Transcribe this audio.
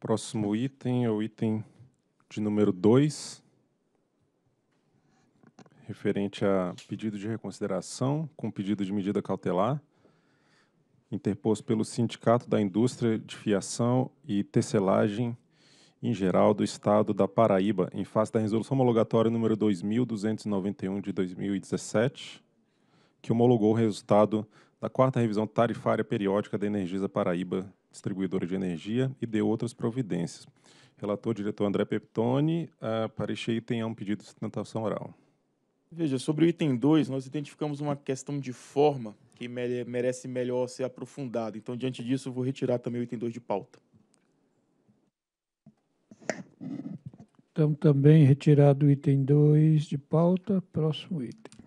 Próximo item é o item de número 2, referente a pedido de reconsideração com pedido de medida cautelar, interposto pelo Sindicato da Indústria de Fiação e Tecelagem em geral do Estado da Paraíba, em face da resolução homologatória número 2291 de 2017, que homologou o resultado da quarta revisão tarifária periódica da Energisa Paraíba, distribuidora de energia, e de outras providências. Relator diretor André Peptoni, uh, para este item há é um pedido de sustentação oral. Veja, sobre o item 2, nós identificamos uma questão de forma que merece melhor ser aprofundada. Então, diante disso, vou retirar também o item 2 de pauta. Então, também retirado o item 2 de pauta. Próximo item.